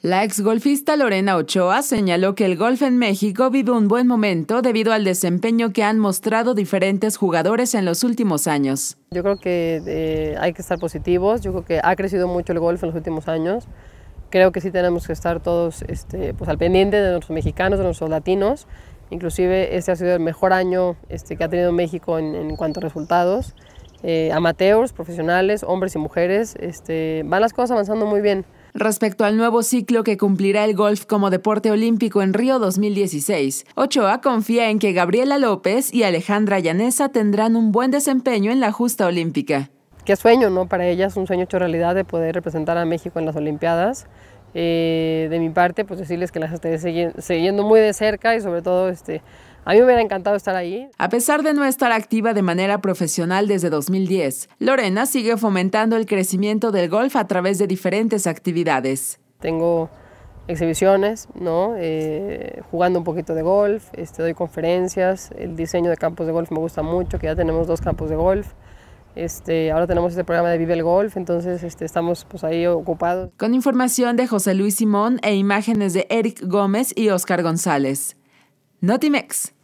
La golfista Lorena Ochoa señaló que el golf en México vive un buen momento debido al desempeño que han mostrado diferentes jugadores en los últimos años. Yo creo que eh, hay que estar positivos, yo creo que ha crecido mucho el golf en los últimos años. Creo que sí tenemos que estar todos este, pues, al pendiente de nuestros mexicanos, de nuestros latinos. Inclusive este ha sido el mejor año este, que ha tenido México en, cuanto a resultados. Eh, amateurs, profesionales, hombres y mujeres, este, van las cosas avanzando muy bien. Respecto al nuevo ciclo que cumplirá el golf como deporte olímpico en Río 2016, Ochoa confía en que Gabriela López y Alejandra Llanesa tendrán un buen desempeño en la justa olímpica. Qué sueño, ¿no? Para ellas un sueño hecho realidad de poder representar a México en las Olimpiadas eh, de mi parte, pues decirles que las estaré siguiendo, muy de cerca y sobre todo este, a mí me hubiera encantado estar ahí. A pesar de no estar activa de manera profesional desde 2010, Lorena sigue fomentando el crecimiento del golf a través de diferentes actividades. Tengo exhibiciones, ¿no? Eh, jugando un poquito de golf, este, doy conferencias, el diseño de campos de golf me gusta mucho, que ya tenemos dos campos de golf. Este, ahora tenemos este programa de Vive el Golf, entonces este, estamos pues, ahí ocupados. Con información de José Luis Simón e imágenes de Eric Gómez y Oscar González. Notimex.